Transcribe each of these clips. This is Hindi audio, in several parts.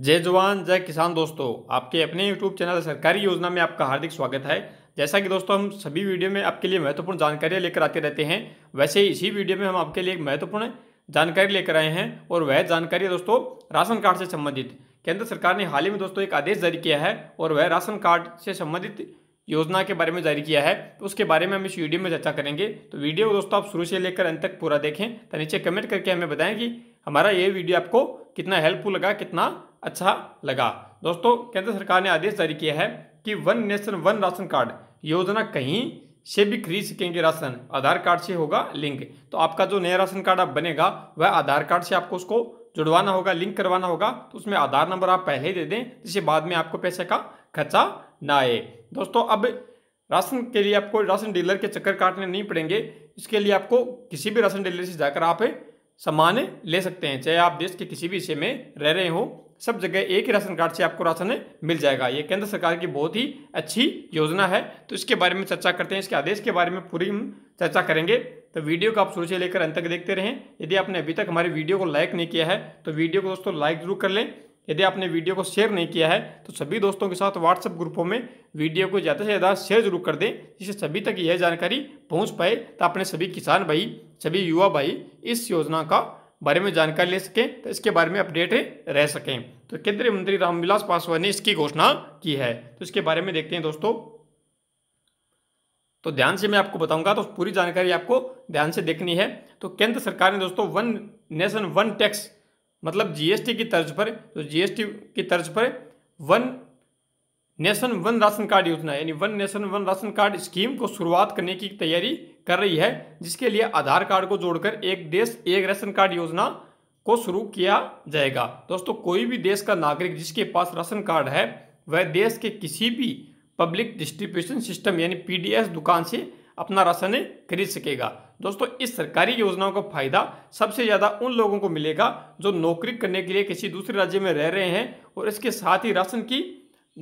जय जवान जय किसान दोस्तों आपके अपने YouTube चैनल सरकारी योजना में आपका हार्दिक स्वागत है जैसा कि दोस्तों हम सभी वीडियो में आपके लिए महत्वपूर्ण जानकारियां लेकर आते रहते हैं वैसे इसी वीडियो में हम आपके लिए एक महत्वपूर्ण जानकारी लेकर आए हैं और वह जानकारी दोस्तों राशन कार्ड से संबंधित केंद्र सरकार ने हाल ही में दोस्तों एक आदेश जारी किया है और वह राशन कार्ड से संबंधित योजना के बारे में जारी किया है उसके बारे में हम इस वीडियो में चर्चा करेंगे तो वीडियो दोस्तों आप शुरू से लेकर अंत तक पूरा देखें तो नीचे कमेंट करके हमें बताएं कि हमारा ये वीडियो आपको कितना हेल्पफुल लगा कितना अच्छा लगा दोस्तों केंद्र सरकार ने आदेश जारी किया है कि one nation one ration card योजना कहीं से भी खरीद सकेंगे राशन आधार कार्ड से होगा लिंक तो आपका जो नया राशन कार्ड आप बनेगा वह आधार कार्ड से आपको उसको जुड़वाना होगा लिंक करवाना होगा तो उसमें आधार नंबर आप पहले ही दे दें जिससे बाद में आपको पैसे का खर्चा ना आए दोस्तों अब राशन के लिए आपको राशन डीलर के चक्कर काटने नहीं पड़ेंगे इसके लिए आपको किसी भी राशन डीलर से जाकर आप सामान ले सकते हैं चाहे आप देश के किसी भी हिस्से में रह रहे हो सब जगह एक ही राशन कार्ड से आपको राशन मिल जाएगा ये केंद्र सरकार की बहुत ही अच्छी योजना है तो इसके बारे में चर्चा करते हैं इसके आदेश के बारे में पूरी हम चर्चा करेंगे तो वीडियो को आप शुरू से लेकर अंत तक देखते रहें यदि आपने अभी तक हमारे वीडियो को लाइक नहीं किया है तो वीडियो को दोस्तों लाइक जरूर कर लें यदि आपने वीडियो को शेयर नहीं किया है तो सभी दोस्तों के साथ व्हाट्सएप ग्रुपों में वीडियो को ज़्यादा से ज़्यादा शेयर जरूर कर दें जिससे सभी तक यह जानकारी पहुंच पाए तो अपने सभी किसान भाई सभी युवा भाई इस योजना का बारे में जानकारी ले सकें तो इसके बारे में अपडेट रह सकें तो केंद्रीय मंत्री रामविलास पासवान ने इसकी घोषणा की है तो इसके बारे में देखते हैं दोस्तों तो ध्यान से मैं आपको बताऊंगा तो पूरी जानकारी आपको ध्यान से देखनी है तो केंद्र सरकार ने दोस्तों वन नेशन वन टैक्स मतलब जीएसटी की तर्ज पर तो जीएसटी की तर्ज पर one nation one ration card योजना यानी one nation one ration card scheme को शुरुआत करने की तैयारी कर रही है जिसके लिए आधार कार्ड को जोड़कर एक देश एक राशन कार्ड योजना को शुरू किया जाएगा दोस्तों कोई भी देश का नागरिक जिसके पास राशन कार्ड है वह देश के किसी भी पब्लिक डिस्ट्रीब्यूशन सिस्टम यानी पीडीएस दुकान से अपना राशन खरीद सकेगा दोस्तों इस सरकारी योजनाओं का फायदा सबसे ज़्यादा उन लोगों को मिलेगा जो नौकरी करने के लिए किसी दूसरे राज्य में रह रहे हैं और इसके साथ ही राशन की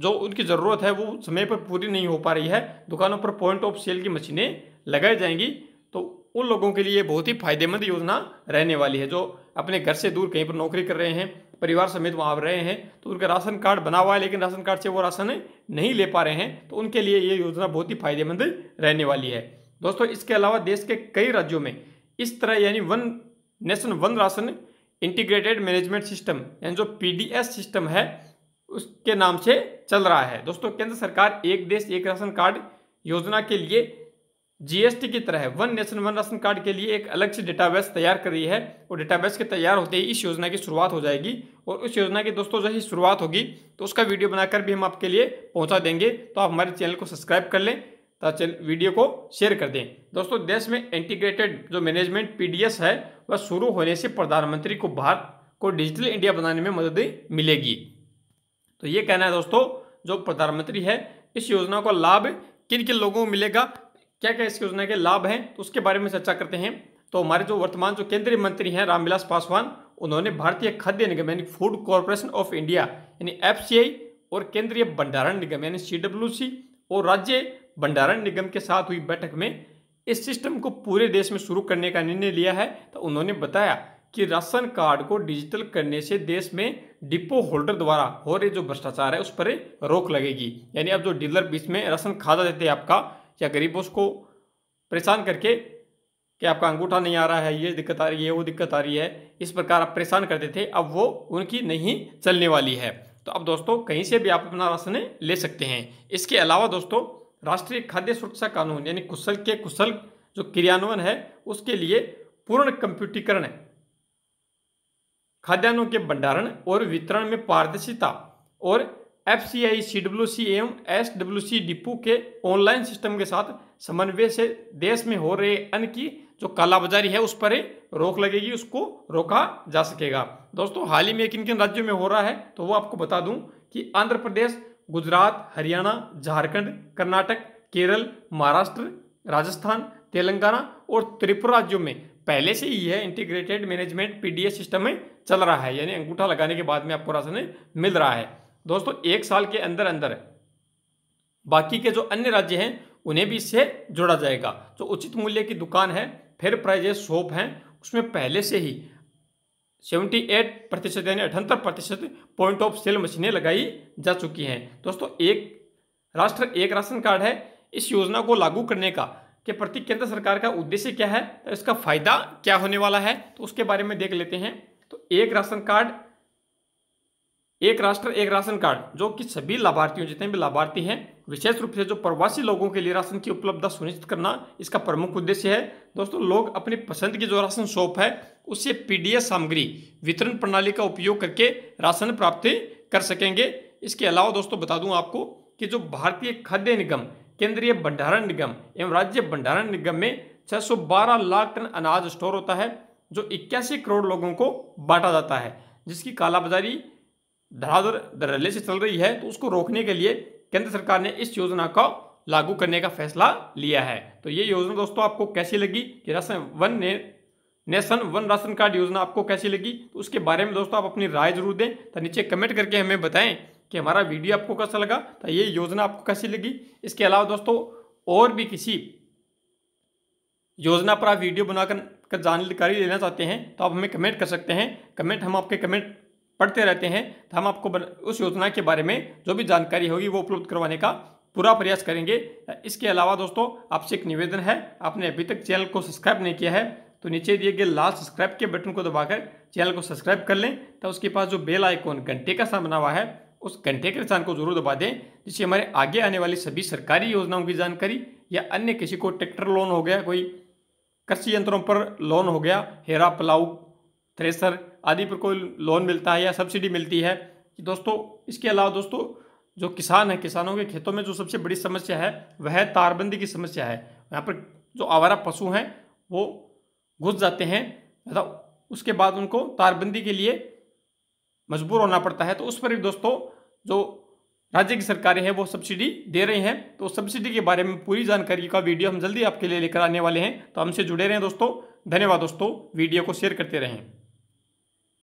जो उनकी ज़रूरत है वो समय पर पूरी नहीं हो पा रही है दुकानों पर पॉइंट ऑफ सेल की मशीनें लगाई जाएंगी तो उन लोगों के लिए बहुत ही फायदेमंद योजना रहने वाली है जो अपने घर से दूर कहीं पर नौकरी कर रहे हैं परिवार समेत वहाँ रहे हैं तो उनका राशन कार्ड बना हुआ है लेकिन राशन कार्ड से वो राशन नहीं ले पा रहे हैं तो उनके लिए ये योजना बहुत ही फायदेमंद रहने वाली है दोस्तों इसके अलावा देश के कई राज्यों में इस तरह यानी one nation one ration integrated management system यानी जो पीडीएस सिस्टम है उसके नाम से चल रहा है दोस्तों केंद्र सरकार एक देश एक राशन कार्ड योजना के लिए जीएसटी की तरह one nation one ration card के लिए एक अलग से डेटाबेस तैयार कर रही है और डेटाबेस के तैयार होते ही इस योजना की शुरुआत हो जाएगी और उस योजना की दोस्तों जैसे शुरुआत होगी तो उसका वीडियो बनाकर भी हम आपके लिए पहुंचा देंगे तो आप हमारे चैनल को सब्सक्राइब कर लें तथा वीडियो को शेयर कर दें दोस्तों देश में इंटीग्रेटेड जो मैनेजमेंट पी है वह शुरू होने से प्रधानमंत्री को भारत को डिजिटल इंडिया बनाने में मदद मिलेगी तो ये कहना है दोस्तों जो प्रधानमंत्री है इस योजना का लाभ किन किन लोगों को मिलेगा क्या क्या इस योजना के लाभ हैं तो उसके बारे में चर्चा करते हैं तो हमारे जो वर्तमान जो केंद्रीय मंत्री हैं रामविलास पासवान उन्होंने भारतीय खाद्य निगम यानी फूड कॉरपोरेशन ऑफ इंडिया यानी एफ और केंद्रीय भंडारण निगम यानी सी और राज्य भंडारण निगम के साथ हुई बैठक में इस सिस्टम को पूरे देश में शुरू करने का निर्णय लिया है तो उन्होंने बताया कि राशन कार्ड को डिजिटल करने से देश में डिपो होल्डर द्वारा हो रहे जो भ्रष्टाचार है उस पर रोक लगेगी यानी अब जो डीलर बीच में राशन खा देते हैं आपका या गरीबों को परेशान करके कि आपका अंगूठा नहीं आ रहा है ये दिक्कत आ रही है वो दिक्कत आ रही है इस प्रकार आप परेशान करते थे अब वो उनकी नहीं चलने वाली है तो अब दोस्तों कहीं से भी आप अपना राशन ले सकते हैं इसके अलावा दोस्तों राष्ट्रीय खाद्य सुरक्षा कानून यानी कुशल के कुशल जो क्रियान्वयन है उसके लिए पूर्ण कंप्यूटीकरण खाद्यान्नों के भंडारण और वितरण में पारदर्शिता और एफ सी आई सी डब्ल्यू सी एवं एस डब्ल्यू सी डिपो के ऑनलाइन सिस्टम के साथ समन्वय से देश में हो रहे अन्न की जो कालाबाजारी है उस पर रोक लगेगी उसको रोका जा सकेगा दोस्तों हाल ही में किन किन राज्यों में हो रहा है तो वो आपको बता दूं कि आंध्र प्रदेश गुजरात हरियाणा झारखंड कर्नाटक केरल महाराष्ट्र राजस्थान तेलंगाना और त्रिपुरा राज्यों में पहले से ही है इंटीग्रेटेड मैनेजमेंट पीडीएस सिस्टम में चल रहा है यानी अंगूठा लगाने के बाद में आपको राशन मिल रहा है दोस्तों एक साल के अंदर अंदर बाकी के जो अन्य राज्य हैं उन्हें भी इससे जोड़ा जाएगा जो उचित मूल्य की दुकान है फिर प्राइजेस शॉप हैं उसमें पहले से ही सेवेंटी एट प्रतिशत यानी अठहत्तर प्रतिशत पॉइंट ऑफ सेल मशीनें लगाई जा चुकी हैं दोस्तों एक राष्ट्र एक राशन कार्ड है इस योजना को लागू करने का के प्रति केंद्र सरकार का उद्देश्य क्या है इसका फायदा क्या होने वाला है तो उसके बारे में देख लेते हैं तो एक राशन कार्ड एक राष्ट्र एक राशन कार्ड जो कि सभी लाभार्थियों जितने भी लाभार्थी हैं विशेष रूप से जो प्रवासी लोगों के लिए राशन की उपलब्धता सुनिश्चित करना इसका प्रमुख उद्देश्य है दोस्तों लोग अपनी पसंद की जो राशन शॉप है उससे पीडीएस सामग्री वितरण प्रणाली का उपयोग करके राशन प्राप्ति कर सकेंगे इसके अलावा दोस्तों बता दूं आपको कि जो भारतीय खाद्य निगम केंद्रीय भंडारण निगम एवं राज्य भंडारण निगम में 612 लाख टन अनाज स्टोर होता है जो इक्यासी करोड़ लोगों को बांटा जाता है जिसकी कालाबाजारी धराधर धड़ल्ले से चल रही है तो उसको रोकने के लिए केंद्र सरकार ने इस योजना को लागू करने का फैसला लिया है तो ये योजना दोस्तों आपको कैसी लगी कि राशन वन ने नेशन वन राशन कार्ड योजना आपको कैसी लगी तो उसके बारे में दोस्तों आप अपनी राय जरूर दें तो नीचे कमेंट करके हमें बताएं कि हमारा वीडियो आपको कैसा लगा तो ये योजना आपको कैसी लगी इसके अलावा दोस्तों और भी किसी योजना पर आप वीडियो बनाकर कर जानकारी लेना चाहते हैं तो आप हमें कमेंट कर सकते हैं कमेंट हम आपके कमेंट पढ़ते रहते हैं तो हम आपको उस योजना के बारे में जो भी जानकारी होगी वो उपलब्ध करवाने का पूरा प्रयास करेंगे इसके अलावा दोस्तों आपसे एक निवेदन है आपने अभी तक चैनल को सब्सक्राइब नहीं किया है तो नीचे दिए गए लाल सब्सक्राइब के बटन को दबाकर चैनल को सब्सक्राइब कर लें तो उसके पास जो बेल आइकॉन घंटे का सा बना हुआ है उस घंटे के निशान को जरूर दबा दें जिससे हमारे आगे आने वाली सभी सरकारी योजनाओं की जानकारी या अन्य किसी को ट्रैक्टर लोन हो गया कोई कृषि यंत्रों पर लोन हो गया हेरा पलाऊ थ्रेसर आदि पर कोई लोन मिलता है या सब्सिडी मिलती है दोस्तों इसके अलावा दोस्तों जो किसान है किसानों के खेतों में जो सबसे बड़ी समस्या है वह तारबंदी की समस्या है यहाँ पर जो आवारा पशु हैं वो घुस जाते हैं तथा उसके बाद उनको तारबंदी के लिए मजबूर होना पड़ता है तो उस पर भी दोस्तों जो राज्य की सरकारें हैं वो सब्सिडी दे रही हैं तो सब्सिडी के बारे में पूरी जानकारी का वीडियो हम जल्दी आपके लिए लेकर आने वाले हैं तो हमसे जुड़े रहें दोस्तों धन्यवाद दोस्तों वीडियो को शेयर करते रहें